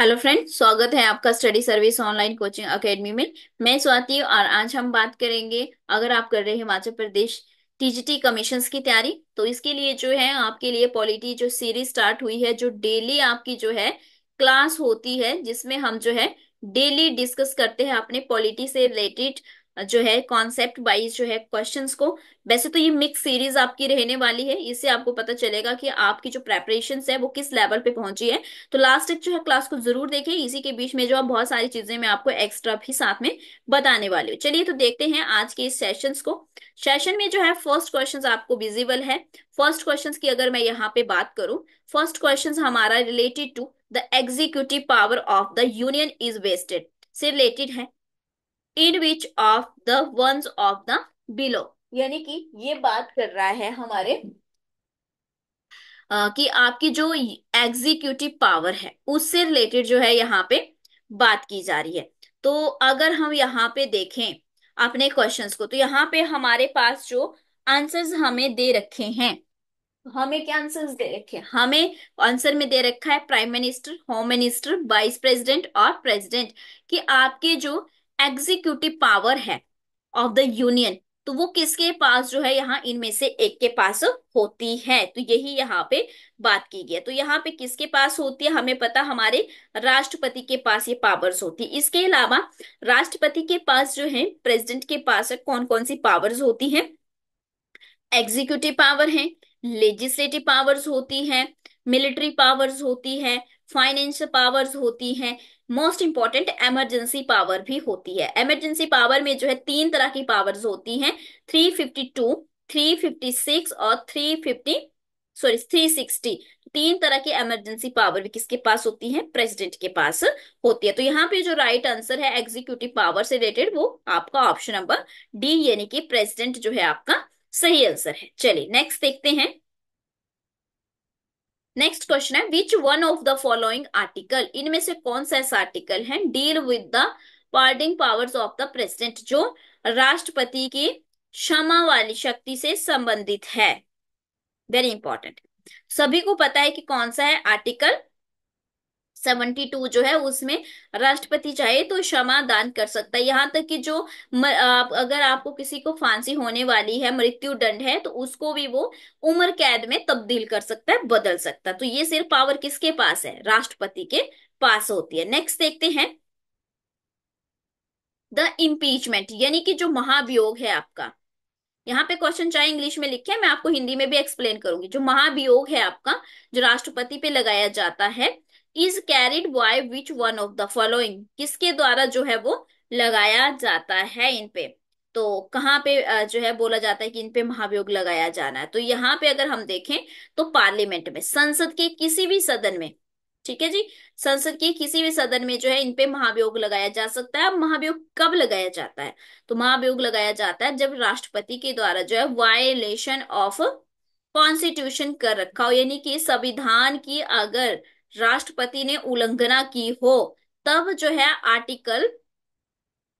hello friend स्वागत है आपका study service online coaching academy में मैं स्वाति और आज हम बात करेंगे अगर आप कर रहे हैं हिमाचल प्रदेश टीजीटी कमीशन की तैयारी तो इसके लिए जो है आपके लिए पॉलिटी जो सीरीज स्टार्ट हुई है जो डेली आपकी जो है क्लास होती है जिसमें हम जो है डेली डिस्कस करते हैं अपने पॉलिटी से रिलेटेड जो है कॉन्सेप्ट वाइज जो है क्वेश्चंस को वैसे तो ये मिक्स सीरीज आपकी रहने वाली है इससे आपको पता चलेगा कि आपकी जो प्रेपरेशन है वो किस लेवल पे पहुंची है तो लास्ट तक जो है क्लास को जरूर देखें इसी के बीच में जो आप बहुत सारी चीजें मैं आपको एक्स्ट्रा भी साथ में बताने वाली हूँ चलिए तो देखते हैं आज के इस सेशन को सेशन में जो है फर्स्ट क्वेश्चन आपको विजिबल है फर्स्ट क्वेश्चन की अगर मैं यहाँ पे बात करूँ फर्स्ट क्वेश्चन हमारा related to the executive power of the union is vested से रिलेटेड है in which of the ones of the below यानी कि ये बात कर रहा है हमारे आ, कि आपकी जो एग्जीक्यूटिव पावर है उससे रिलेटेड जो है यहाँ पे बात की जा रही है तो अगर हम यहाँ पे देखें अपने क्वेश्चंस को तो यहाँ पे हमारे पास जो आंसर्स हमें दे रखे हैं हमें क्या आंसर्स दे रखे हैं हमें आंसर में दे रखा है prime minister home minister vice president और प्रेसिडेंट कि आपके जो एग्जीक्यूटिव पावर है ऑफ द यूनियन तो वो किसके पास जो है यहाँ इनमें से एक के पास होती है तो यही यहाँ पे बात की गई है तो यहाँ पे किसके पास होती है हमें पता हमारे राष्ट्रपति के पास ये पावर्स होती है इसके अलावा राष्ट्रपति के पास जो है प्रेसिडेंट के पास कौन कौन सी पावर्स होती है एग्जीक्यूटिव पावर है लेजिस्लेटिव पावर्स होती है मिलिट्री पावर्स होती है फाइनेंशियल पावर्स होती हैं मोस्ट इंपॉर्टेंट इमरजेंसी पावर भी होती है इमरजेंसी पावर में जो है तीन तरह की पावर्स होती हैं 352, 356 और 350 सॉरी 360 तीन तरह की इमरजेंसी पावर भी किसके पास होती है प्रेसिडेंट के पास होती है तो यहाँ पे जो राइट आंसर है एग्जीक्यूटिव पावर से रिलेटेड वो आपका ऑप्शन नंबर डी यानी कि प्रेसिडेंट जो है आपका सही आंसर है चलिए नेक्स्ट देखते हैं नेक्स्ट क्वेश्चन है which one of the following article इनमें से कौन सा ऐसा आर्टिकल है deal with the pardoning powers of the president जो राष्ट्रपति की क्षमा वाली शक्ति से संबंधित है वेरी इंपॉर्टेंट सभी को पता है कि कौन सा है आर्टिकल सेवेंटी टू जो है उसमें राष्ट्रपति चाहे तो क्षमा दान कर सकता है यहाँ तक कि जो आप, अगर आपको किसी को फांसी होने वाली है मृत्यु दंड है तो उसको भी वो उम्र कैद में तब्दील कर सकता है बदल सकता है तो ये सिर्फ पावर किसके पास है राष्ट्रपति के पास होती है नेक्स्ट देखते हैं द इम्पीचमेंट यानी कि जो महाभियोग है आपका यहाँ पे क्वेश्चन चाहे इंग्लिश में लिखे मैं आपको हिंदी में भी एक्सप्लेन करूंगी जो महाभियोग है आपका जो राष्ट्रपति पे लगाया जाता है is carried by which one of the following किसके द्वारा जो है वो लगाया जाता है इन पे तो कहाँ पे जो है बोला जाता है कि इन पे महाभियोग लगाया जाना है तो यहाँ पे अगर हम देखें तो पार्लियामेंट में संसद के किसी भी सदन में ठीक है जी संसद के किसी भी सदन में जो है इन पे महाभियोग लगाया जा सकता है महाभियोग कब लगाया जाता है तो महाभियोग लगाया जाता है जब राष्ट्रपति के द्वारा जो है वायलेशन ऑफ कॉन्स्टिट्यूशन कर रखा हो यानी कि संविधान की अगर राष्ट्रपति ने उल्लंघना की हो तब जो है आर्टिकल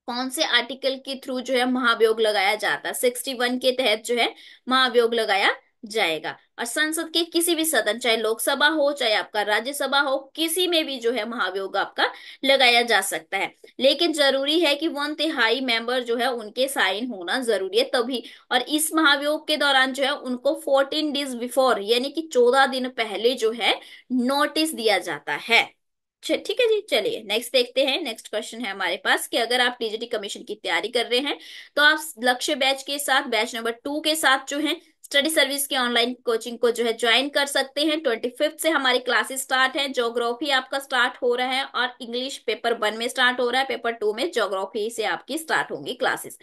कौन से आर्टिकल के थ्रू जो है महाभियोग लगाया जाता है सिक्सटी वन के तहत जो है महाभियोग लगाया जाएगा और संसद के किसी भी सदन चाहे लोकसभा हो चाहे आपका राज्यसभा हो किसी में भी जो है महाभियोग आपका लगाया जा सकता है लेकिन जरूरी है कि वन तिहाई मेंबर जो है उनके साइन होना जरूरी है तभी और इस महाभियोग के दौरान जो है उनको फोर्टीन डेज बिफोर यानी कि चौदह दिन पहले जो है नोटिस दिया जाता है ठीक है जी चलिए नेक्स्ट देखते हैं नेक्स्ट क्वेश्चन है हमारे पास कि अगर आप टीजीटी कमीशन की तैयारी कर रहे हैं तो आप लक्ष्य बैच के साथ बैच नंबर टू के साथ जो है स्टडी सर्विस की ऑनलाइन कोचिंग को जो है ज्वाइन कर सकते हैं ट्वेंटी फिफ्थ से हमारी क्लासेस स्टार्ट है ज्योग्राफी आपका स्टार्ट हो रहा है और इंग्लिश पेपर वन में स्टार्ट हो रहा है पेपर टू में ज्योग्राफी से आपकी स्टार्ट होंगी classes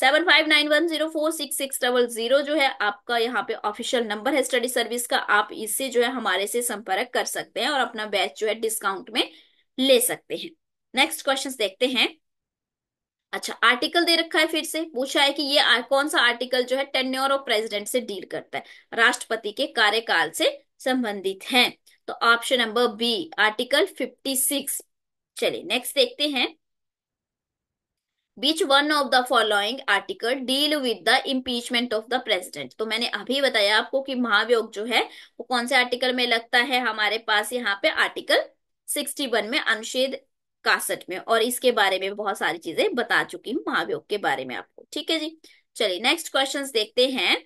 seven five nine one zero four six six double zero जो है आपका यहाँ पे ऑफिशियल नंबर है स्टडी सर्विस का आप इससे जो है हमारे से संपर्क कर सकते हैं और अपना बैच जो है डिस्काउंट में ले सकते हैं नेक्स्ट क्वेश्चन देखते हैं अच्छा आर्टिकल दे रखा है फिर से पूछा है कि ये आ, कौन सा आर्टिकल जो है टेन्योर ऑफ प्रेसिडेंट से डील करता है राष्ट्रपति के कार्यकाल से संबंधित है तो ऑप्शन नंबर बी आर्टिकल 56 चलिए नेक्स्ट देखते हैं which one of the following article deal with the impeachment of the president तो मैंने अभी बताया आपको कि महाभियोग जो है वो कौन से आर्टिकल में लगता है हमारे पास यहाँ पे आर्टिकल 61 में अनुच्छेद कासठ में और इसके बारे में बहुत सारी चीजें बता चुकी हूँ महाभियोग के बारे में आपको ठीक है जी चलिए नेक्स्ट क्वेश्चन देखते हैं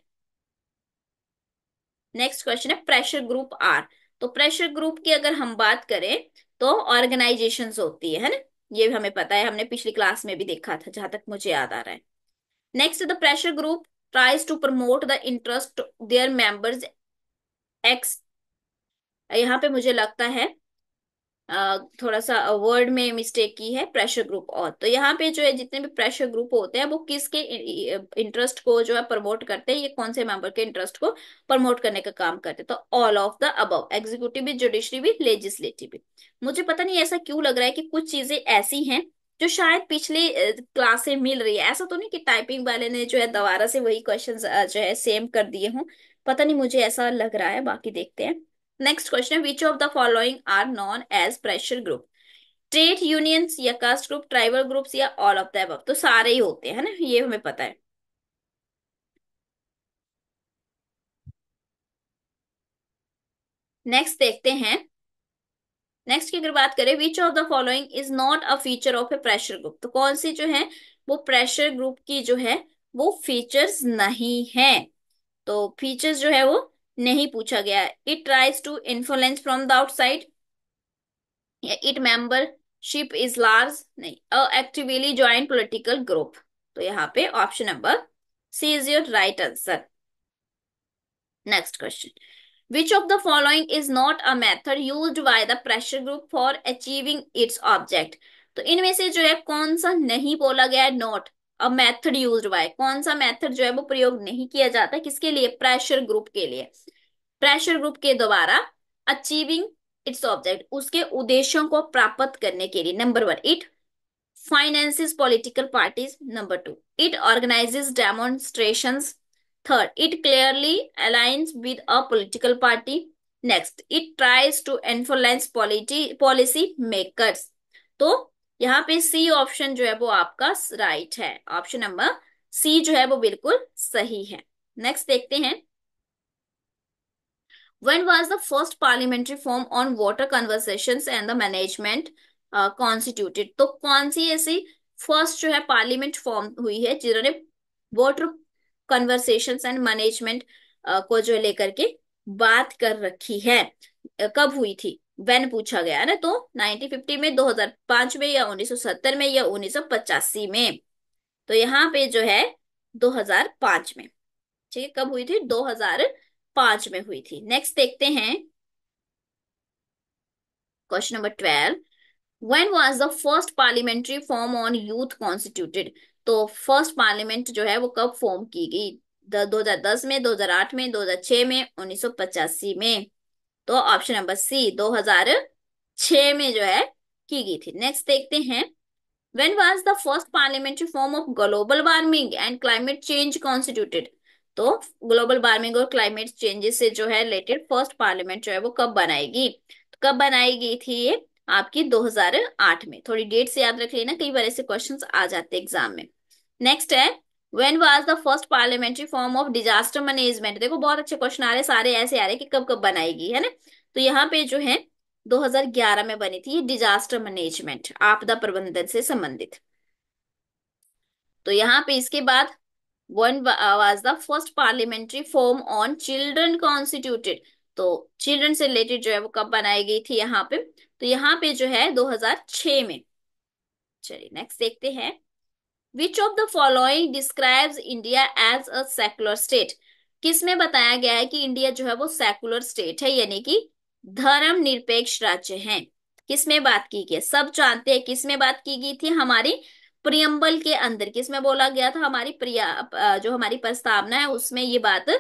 नेक्स्ट क्वेश्चन है प्रेशर ग्रुप आर तो प्रेशर ग्रुप की अगर हम बात करें तो ऑर्गेनाइजेशन होती है ना ये भी हमें पता है हमने पिछली क्लास में भी देखा था जहां तक मुझे याद आ रहा है next the pressure group tries to promote the interest their members एक्स यहाँ पे मुझे लगता है थोड़ा सा वर्ड में मिस्टेक की है प्रेशर ग्रुप और तो यहाँ पे जो है जितने भी प्रेशर ग्रुप होते हैं वो किसके इंटरेस्ट को जो है प्रमोट करते हैं ये कौन से मेंबर के इंटरेस्ट को प्रमोट करने का काम करते हैं तो all of the above executive भी जुडिशरी भी लेजिस्लेटिव भी मुझे पता नहीं ऐसा क्यों लग रहा है कि कुछ चीजें ऐसी हैं जो शायद पिछले क्लास से मिल रही है ऐसा तो नहीं कि टाइपिंग वाले ने जो है दोबारा से वही क्वेश्चन जो है सेम कर दिए हों पता नहीं मुझे ऐसा लग रहा है बाकी देखते हैं next question which of the following are known as pressure group trade unions या कास्ट ग्रुप ट्राइबल ग्रुप्स या ऑल ऑफ द तो सारे ही होते हैं ना ये हमें पता है नेक्स्ट देखते हैं नेक्स्ट की अगर बात करें which of the following is not a feature of a pressure group तो कौन सी जो है वो प्रेशर ग्रुप की जो है वो फीचर्स नहीं है तो फीचर्स जो है वो नहीं पूछा गया है it tries to influence from the outside it membership is large नहीं a actively join political group तो यहाँ पे option number C is your right answer next question which of the following is not a method use by the pressure group for achieving its object तो इनमें से जो है कौन सा नहीं बोला गया है not a method use by कौन सा मेथड जो है वो प्रयोग नहीं किया जाता किसके लिए प्रेशर ग्रुप के लिए प्रेशर ग्रुप के द्वारा अचीविंग इट्स ऑब्जेक्ट उसके उद्देश्यों को प्राप्त करने के लिए number one it finances political parties number two it organizes demonstration third it clearly alliance with a political party next it tries to influence policy makers तो यहाँ पे सी ऑप्शन जो है वो आपका राइट है ऑप्शन नंबर सी जो है वो बिल्कुल सही है नेक्स्ट देखते हैं when was the first parliamentary forum on water conversation and the management constituted तो कौन सी ऐसी फर्स्ट जो है पार्लियामेंट फॉर्म हुई है जिन्होंने वॉटर कन्वर्सेशन एंड मैनेजमेंट को जो लेकर के बात कर रखी है uh, कब हुई थी वेन पूछा गया है ना तो 1950 में 2005 में या 1970 में या उन्नीस में तो यहाँ पे जो है 2005 में ठीक है कब हुई थी 2005 में हुई थी नेक्स्ट देखते हैं question number twelve when was the first parliamentary forum on youth constituted तो फर्स्ट पार्लियामेंट जो है वो कब फॉर्म की गई दो हजार दस में दो हजार आठ में दो हजार 2006 में उन्नीस सौ पचासी में तो ऑप्शन नंबर सी 2006 में जो है की गई थी नेक्स्ट देखते हैं when was the first parliamentary form of global warming and climate change constituted तो ग्लोबल वार्मिंग और क्लाइमेट चेंजेस से जो है रिलेटेड फर्स्ट पार्लियामेंट जो है वो कब बनाएगी तो कब बनाई गई थी ये आपकी 2008 में थोड़ी डेट से याद रख लेना कई बार ऐसे क्वेश्चंस आ जाते हैं एग्जाम में नेक्स्ट है when was the first parliamentary form of disaster management देखो बहुत अच्छे क्वेश्चन आ रहे सारे ऐसे आ रहे कि कब कब बनाएगी है ना तो यहाँ पे जो है 2011 में बनी थी ये डिजास्टर मैनेजमेंट आपदा प्रबंधन से संबंधित तो यहाँ पे इसके बाद when was the first parliamentary forum on children constituted तो चिल्ड्रन से रिलेटेड जो है वो कब बनाई गई थी यहाँ पे तो यहाँ पे जो है 2006 में चलिए नेक्स्ट देखते हैं which of the following describes India as a secular state किसमें बताया गया है कि इंडिया जो है वो सेकुलर स्टेट है यानी कि धर्म निरपेक्ष राज्य है किसमें बात की गई सब जानते हैं किसमें बात की गई थी हमारी प्रियम्बल के अंदर किसमें बोला गया था हमारी प्रिया जो हमारी प्रस्तावना है उसमें ये बात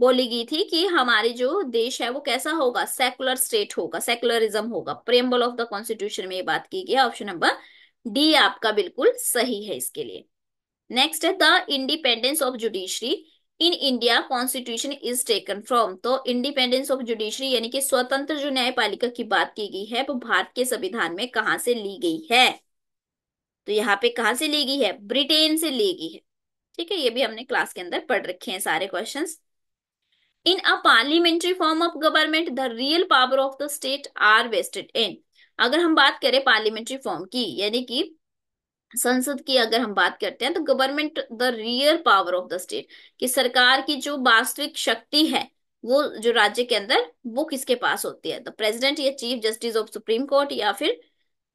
बोली गई थी कि हमारे जो देश है वो कैसा होगा सेकुलर स्टेट होगा सेकुलरिज्म होगा प्रियम्बल ऑफ द कॉन्स्टिट्यूशन में ये बात की गई ऑप्शन नंबर डी आपका बिल्कुल सही है इसके लिए नेक्स्ट है the independence of judiciary in India constitution is taken from तो इंडिपेंडेंस ऑफ जुडिशरी यानी कि स्वतंत्र जो न्यायपालिका की बात की गई है वो भारत के संविधान में कहा से ली गई है तो यहाँ पे कहा से ली गई है ब्रिटेन से ली गई है ठीक है ये भी हमने क्लास के अंदर पढ़ रखे हैं सारे question in a parliamentary form of government the real power of the state are vested in अगर हम बात करें पार्लियामेंट्री फॉर्म की यानी कि संसद की अगर हम बात करते हैं तो government the real power of the state कि सरकार की जो वास्तविक शक्ति है वो जो राज्य के अंदर वो किसके पास होती है द प्रेसिडेंट या chief justice of supreme court या फिर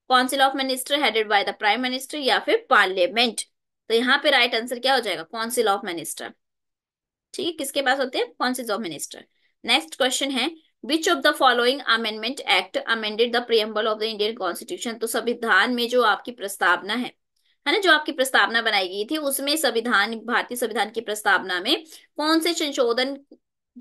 council of minister headed by the prime minister या फिर पार्लियामेंट तो यहाँ पे राइट आंसर क्या हो जाएगा काउंसिल ऑफ मिनिस्टर ठीक है किसके पास होते हैं council of minister next question है which of the following amendment act amended the preamble of the Indian constitution तो संविधान में जो आपकी प्रस्तावना है है ना जो आपकी प्रस्तावना बनाई गई थी उसमें संविधान भारतीय संविधान की प्रस्तावना में कौन से संशोधन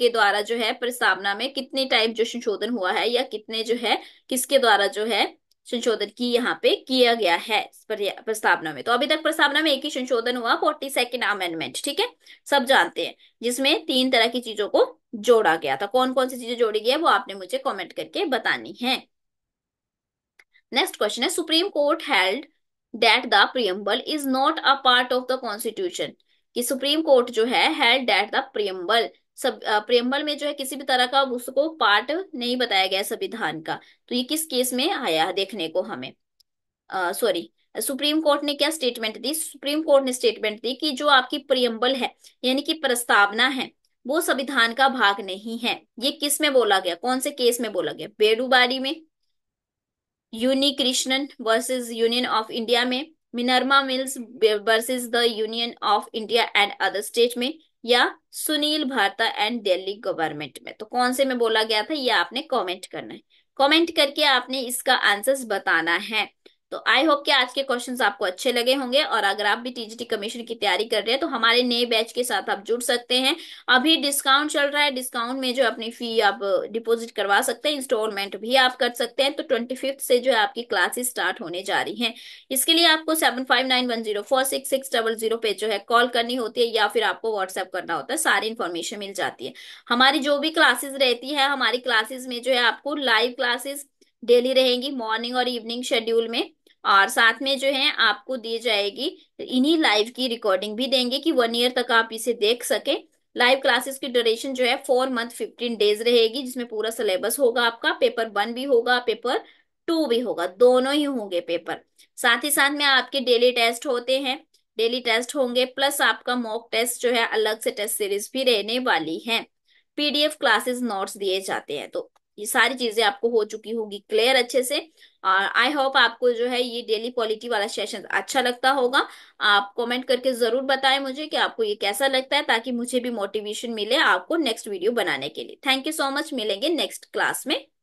के द्वारा जो है प्रस्तावना में कितने टाइप जो संशोधन हुआ है या कितने जो है किसके द्वारा जो है संशोधन की यहाँ पे किया गया है प्रस्तावना में तो अभी तक प्रस्तावना में एक ही संशोधन हुआ फोर्टी सेकेंड अमेंडमेंट ठीक है सब जानते हैं जिसमें तीन तरह की चीजों को जोड़ा गया था कौन कौन सी चीजें जोड़ी गई है वो आपने मुझे कमेंट करके बतानी है नेक्स्ट क्वेश्चन है supreme court held that the preamble is not a part of the constitution कि सुप्रीम कोर्ट जो है हेल्ड डेट द प्रियम्बल सब प्रियम्बल में जो है किसी भी तरह का उसको पार्ट नहीं बताया गया संविधान का तो ये किस केस में आया देखने को हमें सॉरी सुप्रीम कोर्ट ने क्या स्टेटमेंट दी सुप्रीम कोर्ट ने स्टेटमेंट दी कि जो आपकी प्रियम्बल है यानी कि प्रस्तावना है वो संविधान का भाग नहीं है ये किस में बोला गया कौन से केस में बोला गया बेडूबारी में Unni Krishnan versus union of India में Minerva mills versus the union of India and other state में या सुनील भारता एंड दिल्ली गवर्नमेंट में तो कौन से में बोला गया था ये आपने कमेंट करना है कमेंट करके आपने इसका आंसर्स बताना है तो आई होप कि आज के क्वेश्चंस आपको अच्छे लगे होंगे और अगर आप भी टीजीटी कमीशन की तैयारी कर रहे हैं तो हमारे नए बैच के साथ आप जुड़ सकते हैं अभी डिस्काउंट चल रहा है डिस्काउंट में जो अपनी फी आप डिपॉजिट करवा सकते हैं इंस्टॉलमेंट भी आप कर सकते हैं तो ट्वेंटी फिफ्थ से जो है आपकी क्लासेस स्टार्ट होने जा रही है इसके लिए आपको सेवन पे जो है कॉल करनी होती है या फिर आपको व्हाट्सएप करना होता है सारी इन्फॉर्मेशन मिल जाती है हमारी जो भी क्लासेज रहती है हमारी क्लासेज में जो है आपको लाइव क्लासेस डेली रहेंगी मॉर्निंग और इवनिंग शेड्यूल में और साथ में जो है आपको दी जाएगी तो इन्हीं लाइव की रिकॉर्डिंग भी देंगे कि वन ईयर तक आप इसे देख सके लाइव क्लासेस की ड्यूरेशन जो है फोर मंथ फिफ्टीन डेज रहेगी जिसमें पूरा सिलेबस होगा आपका पेपर वन भी होगा पेपर टू भी होगा दोनों ही होंगे पेपर साथ ही साथ में आपके डेली टेस्ट होते हैं डेली टेस्ट होंगे प्लस आपका मॉक टेस्ट जो है अलग से टेस्ट सीरीज भी रहने वाली है पीडीएफ क्लासेस नोट्स दिए जाते हैं तो ये सारी चीजें आपको हो चुकी होगी क्लियर अच्छे से और आई होप आपको जो है ये डेली पॉलिटी वाला सेशन अच्छा लगता होगा आप कमेंट करके जरूर बताएं मुझे कि आपको ये कैसा लगता है ताकि मुझे भी मोटिवेशन मिले आपको नेक्स्ट वीडियो बनाने के लिए थैंक यू सो मच मिलेंगे नेक्स्ट क्लास में